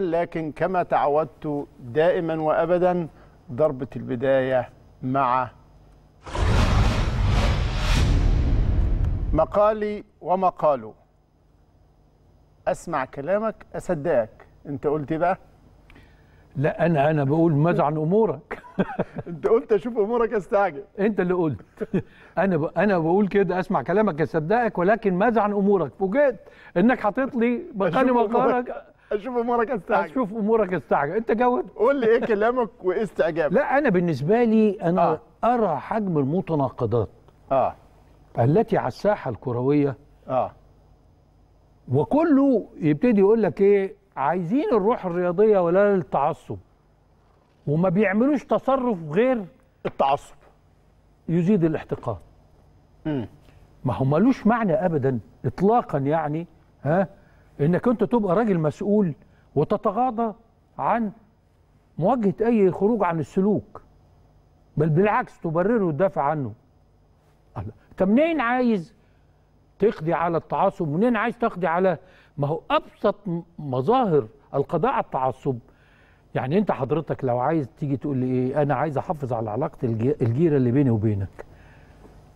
لكن كما تعودت دائما وابدا ضربه البدايه مع مقالي ومقاله اسمع كلامك اصدقك انت قلت بقى لا انا انا بقول ماذا عن امورك انت قلت اشوف امورك استعجل انت اللي قلت انا ب... انا بقول كده اسمع كلامك اصدقك ولكن ماذا عن امورك فوجئت انك حاطط لي مقالي مقالك اشوف امورك استعجل اشوف امورك استعجل انت جاوب قول لي ايه كلامك وايه استعجابك لا انا بالنسبه لي انا آه. ارى حجم المتناقضات اه التي على الساحه الكرويه اه وكله يبتدي يقول لك ايه عايزين الروح الرياضيه ولا التعصب وما بيعملوش تصرف غير التعصب يزيد الاحتقان امم ما هو ملوش معنى ابدا اطلاقا يعني ها انك انت تبقى راجل مسؤول وتتغاضى عن مواجهه اي خروج عن السلوك بل بالعكس تبرره وتدافع عنه طب منين عايز تقضي على التعصب منين عايز تقضي على ما هو ابسط مظاهر القضاء على التعصب يعني انت حضرتك لو عايز تيجي تقول لي ايه انا عايز احافظ على علاقه الجيره اللي بيني وبينك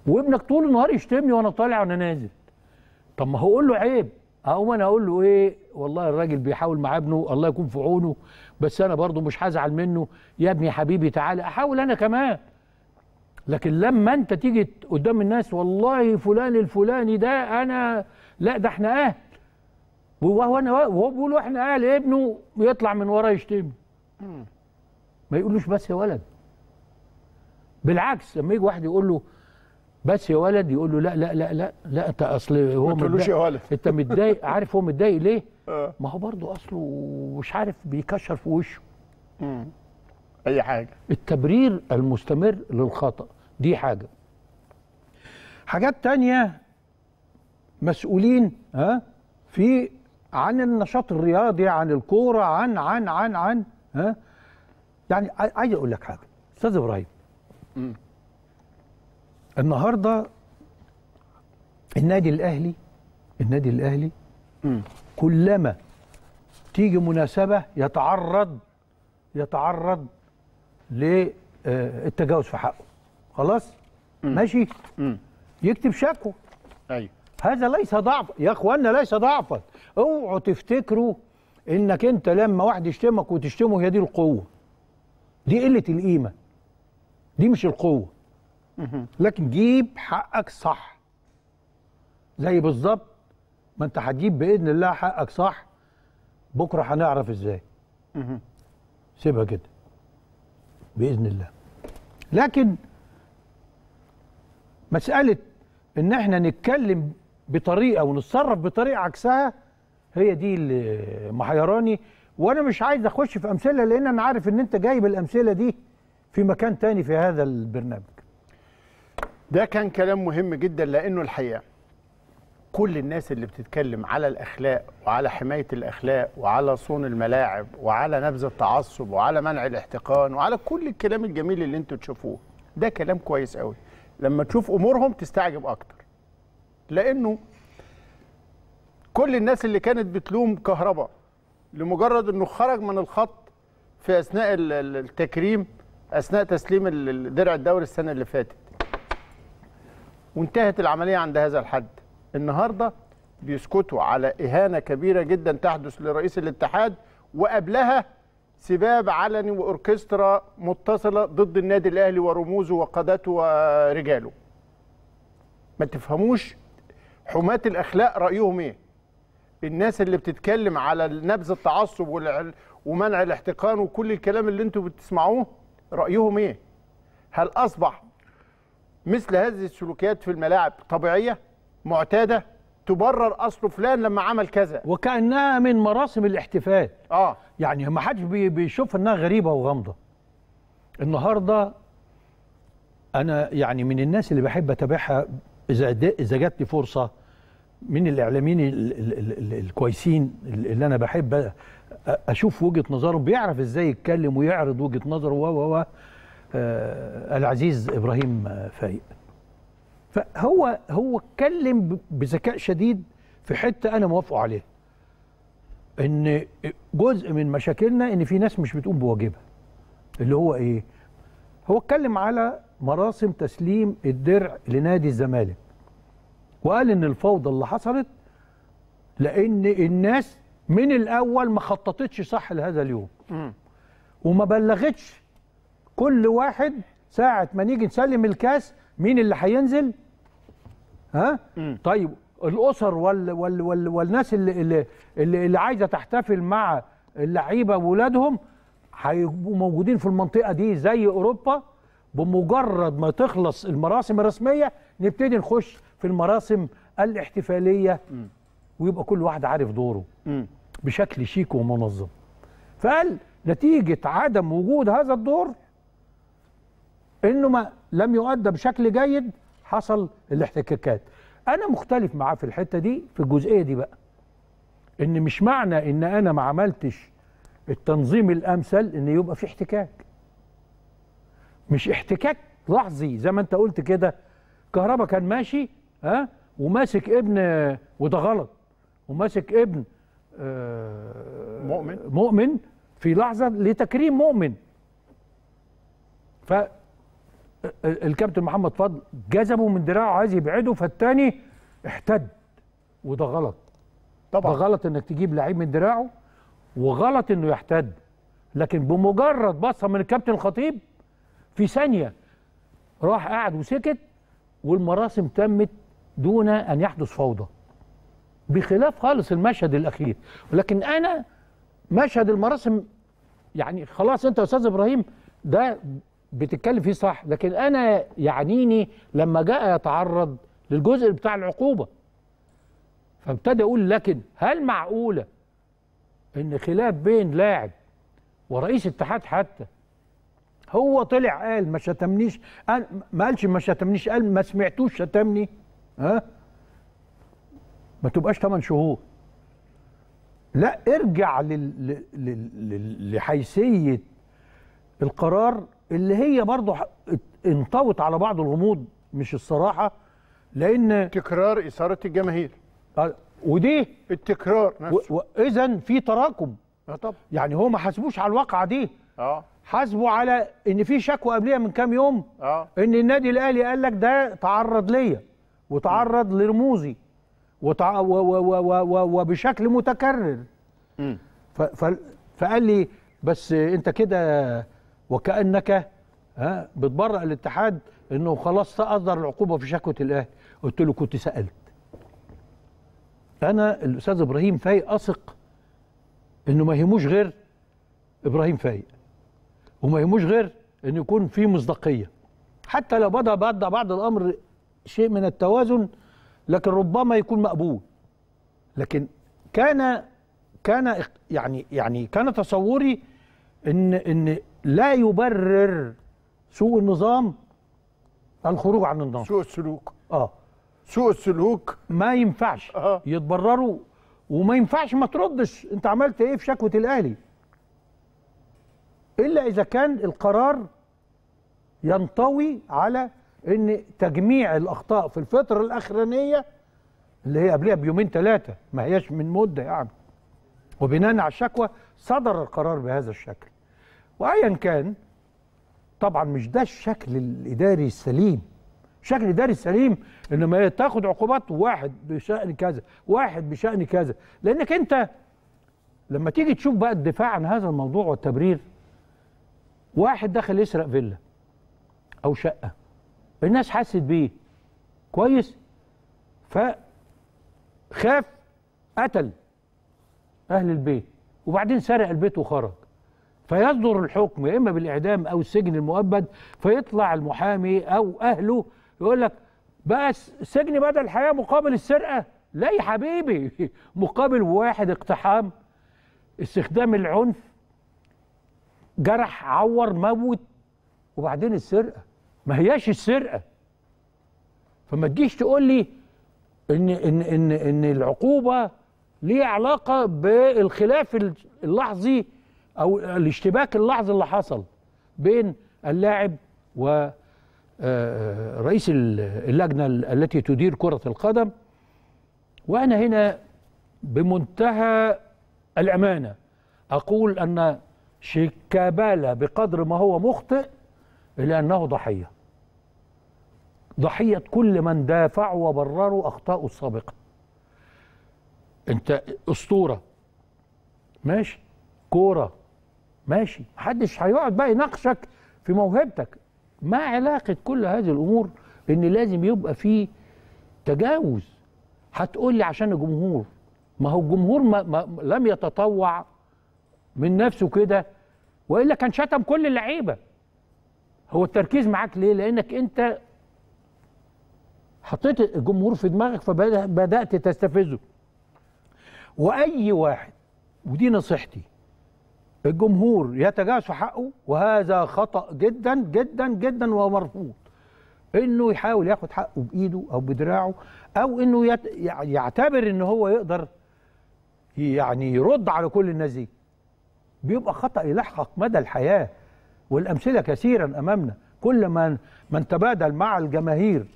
وابنك طول النهار يشتمني وانا طالع وانا نازل طب ما هو قول له عيب اقوم انا اقول له ايه والله الراجل بيحاول مع ابنه الله يكون في عونه بس انا برضه مش هزعل منه يا ابني حبيبي تعالى احاول انا كمان لكن لما انت تيجي قدام الناس والله فلان الفلاني ده انا لا ده احنا اهل وهو انا وهو بيقول احنا اهل إيه ابنه يطلع من ورا يشتم ما يقولوش بس يا ولد بالعكس لما يجي واحد يقول له بس يا ولد يقول له لا لا لا لا لا انت اصل هو متقولوش يا ولد انت متضايق عارف هو متضايق ليه؟ آه. ما هو برضه اصله مش عارف بيكشر في وشه امم اي حاجه التبرير المستمر للخطا دي حاجه حاجات تانية مسؤولين ها في عن النشاط الرياضي عن الكوره عن عن عن عن ها يعني عايز اقول لك حاجه استاذ ابراهيم النهارده النادي الاهلي النادي الاهلي كلما تيجي مناسبه يتعرض يتعرض للتجاوز في حقه خلاص ماشي يكتب شكوى ايوه هذا ليس ضعف يا اخوانا ليس ضعفا اوعوا تفتكروا انك انت لما واحد يشتمك وتشتمه هي دي القوه دي قله القيمه دي مش القوه لكن جيب حقك صح زي بالظبط ما انت هتجيب باذن الله حقك صح بكره هنعرف ازاي سيبها كده باذن الله لكن مساله ان احنا نتكلم بطريقه ونتصرف بطريقه عكسها هي دي اللي محيراني وانا مش عايز اخش في امثله لان انا عارف ان انت جايب الامثله دي في مكان تاني في هذا البرنامج ده كان كلام مهم جدا لانه الحقيقه كل الناس اللي بتتكلم على الاخلاق وعلى حمايه الاخلاق وعلى صون الملاعب وعلى نبذ التعصب وعلى منع الاحتقان وعلى كل الكلام الجميل اللي انتوا تشوفوه ده كلام كويس قوي لما تشوف امورهم تستعجب اكتر لانه كل الناس اللي كانت بتلوم كهرباء لمجرد انه خرج من الخط في اثناء التكريم اثناء تسليم درع الدوري السنه اللي فاتت وانتهت العملية عند هذا الحد النهاردة بيسكتوا على إهانة كبيرة جدا تحدث لرئيس الاتحاد وقبلها سباب علني وأوركسترا متصلة ضد النادي الأهلي ورموزه وقادته ورجاله ما تفهموش حماة الأخلاق رأيهم إيه الناس اللي بتتكلم على نبذ التعصب ومنع الاحتقان وكل الكلام اللي انتوا بتسمعوه رأيهم إيه هل أصبح مثل هذه السلوكيات في الملاعب طبيعية معتادة تبرر اصل فلان لما عمل كذا وكانها من مراسم الاحتفال اه يعني ما حدش بيشوف انها غريبه وغامضه النهارده انا يعني من الناس اللي بحب اتابعها اذا اذا جات لي فرصه من الاعلاميين الكويسين اللي انا بحب اشوف وجهه نظره بيعرف ازاي يتكلم ويعرض وجهه نظره و و آه، العزيز ابراهيم فايق فهو هو اتكلم بذكاء شديد في حته انا موافقه عليها ان جزء من مشاكلنا ان في ناس مش بتقوم بواجبها اللي هو ايه هو اتكلم على مراسم تسليم الدرع لنادي الزمالك وقال ان الفوضى اللي حصلت لان الناس من الاول ما خططتش صح لهذا اليوم وما بلغتش كل واحد ساعة ما نيجي نسلم الكاس مين اللي هينزل؟ ها؟ م. طيب الأسر وال وال وال والناس اللي اللي اللي, اللي عايزة تحتفل مع اللعيبة وولادهم هيبقوا موجودين في المنطقة دي زي أوروبا بمجرد ما تخلص المراسم الرسمية نبتدي نخش في المراسم الاحتفالية م. ويبقى كل واحد عارف دوره م. بشكل شيك ومنظم. فقال نتيجة عدم وجود هذا الدور انه ما لم يؤدى بشكل جيد حصل الاحتكاكات انا مختلف معاه في الحته دي في الجزئيه دي بقى ان مش معنى ان انا ما عملتش التنظيم الامثل ان يبقى في احتكاك مش احتكاك لحظي زي ما انت قلت كده كهربا كان ماشي ها وماسك ابن وده غلط وماسك ابن آه مؤمن مؤمن في لحظه لتكريم مؤمن ف الكابتن محمد فضل جذبه من دراعه عايز يبعده فالتاني احتد وده غلط طبعا غلط انك تجيب لعيب من دراعه وغلط انه يحتد لكن بمجرد بصه من الكابتن الخطيب في ثانيه راح قاعد وسكت والمراسم تمت دون ان يحدث فوضى بخلاف خالص المشهد الاخير ولكن انا مشهد المراسم يعني خلاص انت يا استاذ ابراهيم ده بتتكلم فيه صح لكن انا يعنيني لما جاء يتعرض للجزء بتاع العقوبه فابتدى اقول لكن هل معقوله ان خلاف بين لاعب ورئيس اتحاد حتى هو طلع قال ما شتمنيش قال ما قالش ما شتمنيش قال ما سمعتوش شتمني ها ما تبقاش 8 شهور لا ارجع لحيثيه القرار اللي هي برضه انطوت على بعض الغموض مش الصراحه لان تكرار اثاره الجماهير آه، ودي التكرار نفسه اذا في تراكم اه طبعا يعني هو ما حاسبوش على الواقعه دي اه حاسبوا على ان في شكوى قبليه من كام يوم اه ان النادي الاهلي قال لك ده تعرض ليا وتعرض لرموزي وتع... و... و... و... و... و... وبشكل متكرر ف... ف... فقال لي بس انت كده وكانك ها بتبرأ الاتحاد انه خلاص اصدر العقوبه في شكوى الاهلي قلت له كنت سالت انا الاستاذ ابراهيم فايق اثق انه ما يهموش غير ابراهيم فايق وما يهموش غير ان يكون في مصداقيه حتى لو بدا بدا بعض الامر شيء من التوازن لكن ربما يكون مقبول لكن كان كان يعني يعني كان تصوري ان ان لا يبرر سوء النظام الخروج عن النظام سوء السلوك اه سوء السلوك ما ينفعش آه. يتبرروا وما ينفعش ما تردش انت عملت ايه في شكوه الاهلي الا اذا كان القرار ينطوي على ان تجميع الاخطاء في الفتره الاخرانيه اللي هي قبلها بيومين ثلاثه ما هياش من مده يعني وبناء على الشكوى صدر القرار بهذا الشكل وايا كان طبعا مش ده الشكل الاداري السليم الشكل الاداري السليم انما تاخد عقوبات واحد بشان كذا واحد بشان كذا لانك انت لما تيجي تشوف بقى الدفاع عن هذا الموضوع والتبرير واحد دخل يسرق فيلا او شقه الناس حست بيه كويس فخاف قتل اهل البيت وبعدين سرق البيت وخرج فيصدر الحكم يا اما بالاعدام او السجن المؤبد فيطلع المحامي او اهله يقول لك بقى السجن بدل الحياه مقابل السرقه لا يا حبيبي مقابل واحد اقتحام استخدام العنف جرح عور موت وبعدين السرقه ما هياش السرقه فما تجيش تقول لي ان ان ان ان العقوبه ليها علاقه بالخلاف اللحظي او الاشتباك اللحظي اللي حصل بين اللاعب و آه، رئيس اللجنه التي تدير كره القدم وانا هنا بمنتهى الامانه اقول ان شيكابالا بقدر ما هو مخطئ الا انه ضحيه ضحيه كل من دافعوا وبرروا اخطاءه السابقه انت اسطوره ماشي كوره ماشي محدش هيقعد بقى يناقشك في موهبتك ما علاقه كل هذه الامور إن لازم يبقى في تجاوز هتقول لي عشان الجمهور ما هو الجمهور ما ما لم يتطوع من نفسه كده والا كان شتم كل اللعيبه هو التركيز معاك ليه لانك انت حطيت الجمهور في دماغك فبدات تستفزه واي واحد ودي نصيحتي الجمهور يتجاوز حقه وهذا خطأ جدا جدا جدا ومرفوض انه يحاول ياخد حقه بايده او بدراعه او انه يت... يعني يعتبر ان هو يقدر يعني يرد على كل الناس دي بيبقى خطأ يلحق مدى الحياة والأمثلة كثيرا أمامنا كل من, من تبادل مع الجماهير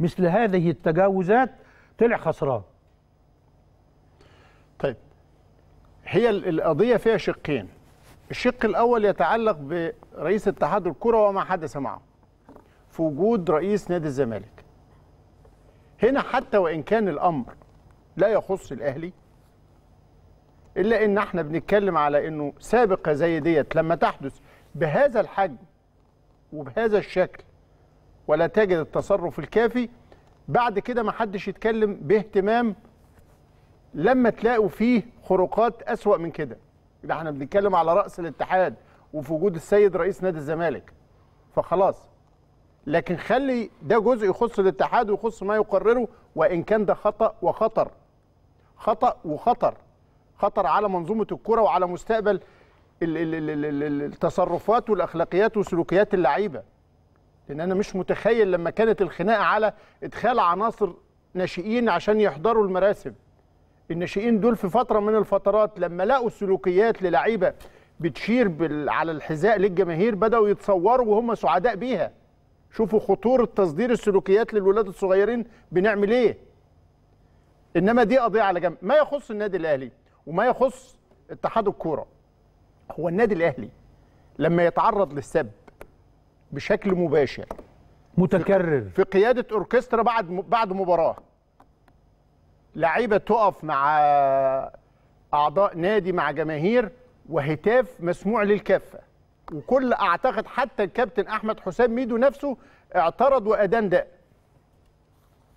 مثل هذه التجاوزات طلع خسران طيب هي القضية فيها شقين الشق الاول يتعلق برئيس اتحاد الكره وما حدث معه في وجود رئيس نادي الزمالك هنا حتى وان كان الامر لا يخص الاهلي الا ان احنا بنتكلم على انه سابقه زي ديت لما تحدث بهذا الحجم وبهذا الشكل ولا تجد التصرف الكافي بعد كده ما حدش يتكلم باهتمام لما تلاقوا فيه خروقات اسوا من كده ده احنا بنتكلم على راس الاتحاد وفي وجود السيد رئيس نادي الزمالك فخلاص لكن خلي ده جزء يخص الاتحاد ويخص ما يقرره وان كان ده خطا وخطر خطا وخطر خطر على منظومه الكره وعلى مستقبل التصرفات والاخلاقيات وسلوكيات اللعيبه لان انا مش متخيل لما كانت الخناقه على ادخال عناصر ناشئين عشان يحضروا المراسم الناشئين دول في فتره من الفترات لما لقوا سلوكيات للعيبه بتشير بال... على الحذاء للجماهير بداوا يتصوروا وهم سعداء بيها شوفوا خطوره تصدير السلوكيات للولاد الصغيرين بنعمل ايه انما دي قضيه على جنب ما يخص النادي الاهلي وما يخص اتحاد الكوره هو النادي الاهلي لما يتعرض للسب بشكل مباشر متكرر في قياده اوركسترا بعد بعد مباراه لعيبه تقف مع اعضاء نادي مع جماهير وهتاف مسموع للكافه وكل اعتقد حتى الكابتن احمد حسام ميدو نفسه اعترض وادان ده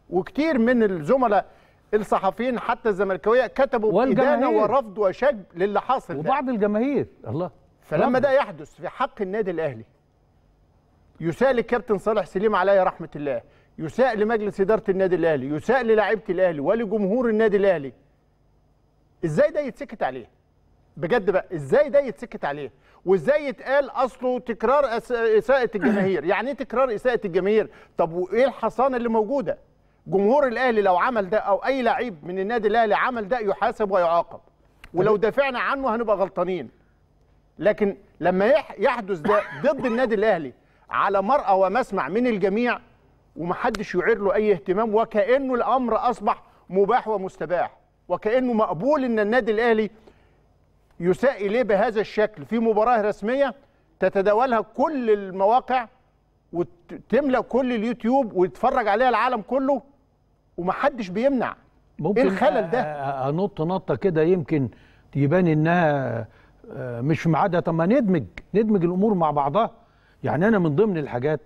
وكتير من الزملاء الصحفيين حتى الزملكاويه كتبوا ادانه ورفض وشج للي حاصل وبعض ده. الجماهير الله فلما ده يحدث في حق النادي الاهلي يسال الكابتن صالح سليم عليه رحمه الله يساء لمجلس اداره النادي الاهلي يساء للاعيبه الاهلي ولجمهور النادي الاهلي ازاي ده يتسكت عليه بجد بقى ازاي ده يتسكت عليه وازاي يتقال اصله تكرار اساءه الجماهير يعني ايه تكرار اساءه الجماهير طب وايه الحصانه اللي موجوده جمهور الاهلي لو عمل ده او اي لعيب من النادي الاهلي عمل ده يحاسب ويعاقب ولو دافعنا عنه هنبقى غلطانين لكن لما يحدث ده ضد النادي الاهلي على مرأى ومسمع من الجميع ومحدش يعير له اي اهتمام وكانه الامر اصبح مباح ومستباح وكانه مقبول ان النادي الاهلي يساء اليه بهذا الشكل في مباراه رسميه تتداولها كل المواقع وتملا كل اليوتيوب ويتفرج عليها العالم كله ومحدش بيمنع إيه ممكن ايه الخلل ده هنط نطه كده يمكن يبان انها آه، مش معاده طب ما ندمج ندمج الامور مع بعضها يعني انا من ضمن الحاجات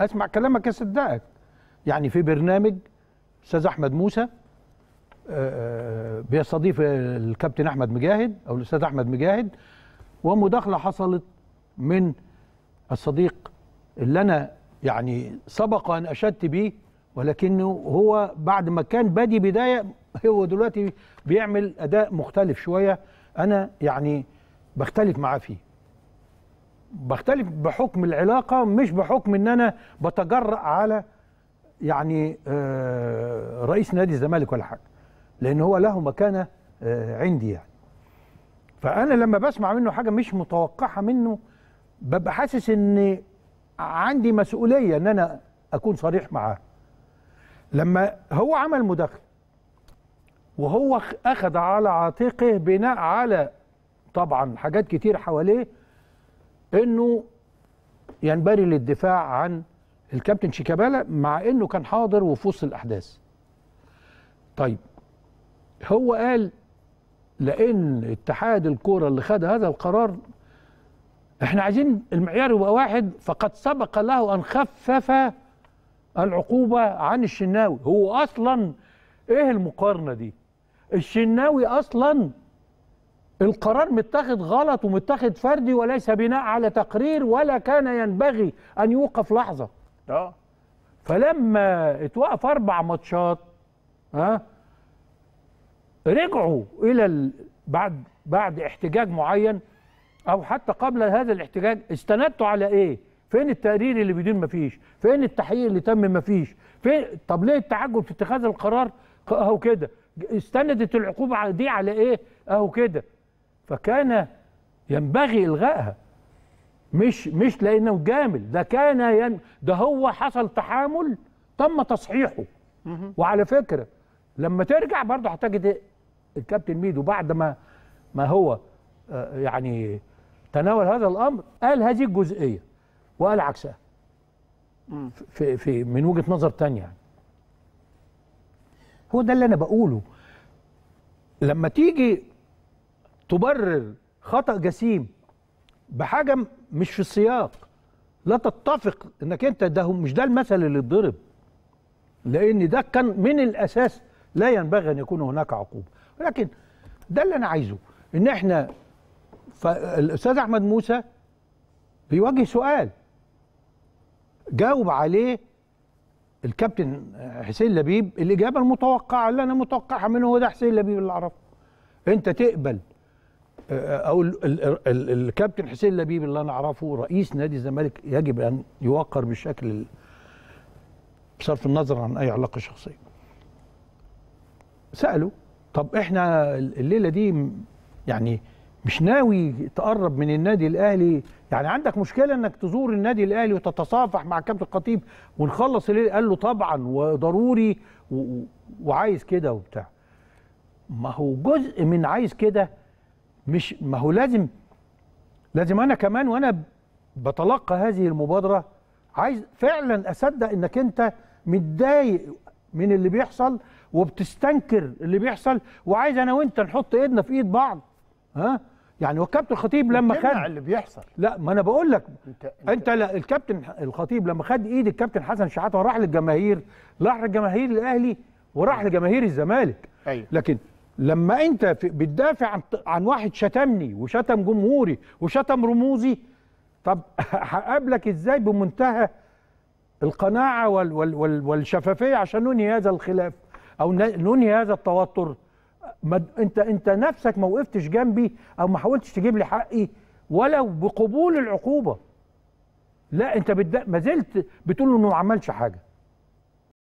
اسمع كلامك اصدقك يعني في برنامج استاذ احمد موسى آه، آه، بيستضيف الكابتن احمد مجاهد او الاستاذ احمد مجاهد ومداخله حصلت من الصديق اللي انا يعني سبق ان اشدت بيه ولكنه هو بعد ما كان بادي بدايه هو دلوقتي بيعمل اداء مختلف شويه انا يعني بختلف معاه فيه بختلف بحكم العلاقه مش بحكم ان انا بتجرأ على يعني آه، رئيس نادي الزمالك ولا حاجه لان هو له مكانه آه، عندي يعني فانا لما بسمع منه حاجه مش متوقعه منه ببقى حاسس ان عندي مسؤوليه ان انا اكون صريح معاه لما هو عمل مداخله وهو اخذ على عاتقه بناء على طبعا حاجات كتير حواليه انه ينبري للدفاع عن الكابتن شيكابالا مع انه كان حاضر وفي وسط الاحداث طيب هو قال لان اتحاد الكوره اللي خد هذا القرار احنا عايزين المعيار يبقى واحد فقد سبق له ان خفف العقوبه عن الشناوي هو اصلا ايه المقارنه دي الشناوي اصلا القرار متاخد غلط ومتاخد فردي وليس بناء على تقرير ولا كان ينبغي ان يوقف لحظه اه فلما اتوقف اربع ماتشات ها أه؟ رجعوا الى ال... بعد بعد احتجاج معين او حتى قبل هذا الاحتجاج استندتوا على ايه فين التقرير اللي ما مفيش فين التحقيق اللي تم مفيش فين طب ليه التعجل في اتخاذ القرار اهو كده استندت العقوبه دي على ايه اهو كده فكان ينبغي الغائها مش مش لانه جامل ده كان ين ده هو حصل تحامل تم تصحيحه وعلى فكره لما ترجع برضه هتجد الكابتن ميدو بعد ما ما هو آه، يعني تناول هذا الامر قال هذه الجزئيه وقال عكسها في في من وجهه نظر ثانيه يعني هو ده اللي انا بقوله لما تيجي تبرر خطا جسيم بحاجه مش في السياق لا تتفق انك انت ده مش ده المثل اللي اتضرب لان ده كان من الاساس لا ينبغي ان يكون هناك عقوبه ولكن ده اللي انا عايزه ان احنا فالاستاذ احمد موسى بيواجه سؤال جاوب عليه الكابتن حسين لبيب الاجابه المتوقعه اللي انا متوقعها منه هو ده حسين لبيب اللي اعرفه انت تقبل اقول الكابتن حسين لبيب اللي انا اعرفه رئيس نادي الزمالك يجب ان يوقر بالشكل بصرف النظر عن اي علاقه شخصيه سالوا طب احنا الليله دي يعني مش ناوي تقرب من النادي الاهلي يعني عندك مشكله انك تزور النادي الاهلي وتتصافح مع كابتن الخطيب ونخلص الليل قال له طبعا وضروري وعايز كده وبتاع ما هو جزء من عايز كده مش ما هو لازم لازم انا كمان وانا بتلقى هذه المبادره عايز فعلا اصدق انك انت متضايق من اللي بيحصل وبتستنكر اللي بيحصل وعايز انا وانت نحط ايدنا في ايد بعض ها يعني والكابتن الخطيب لما خد اللي بيحصل لا ما انا بقول لك انت, انت, انت لا الكابتن الخطيب لما خد ايد الكابتن حسن شحاته وراح للجماهير راح للجماهير الاهلي وراح نعم. لجماهير الزمالك أيوه. لكن لما انت بتدافع عن عن واحد شتمني وشتم جمهوري وشتم رموزي طب هقابلك ازاي بمنتهى القناعه وال وال والشفافيه عشان ننهي هذا الخلاف او ننهي هذا التوتر انت انت نفسك ما وقفتش جنبي او ما حاولتش تجيب لي حقي ولو بقبول العقوبه لا انت ما زلت بتقول انه ما عملش حاجه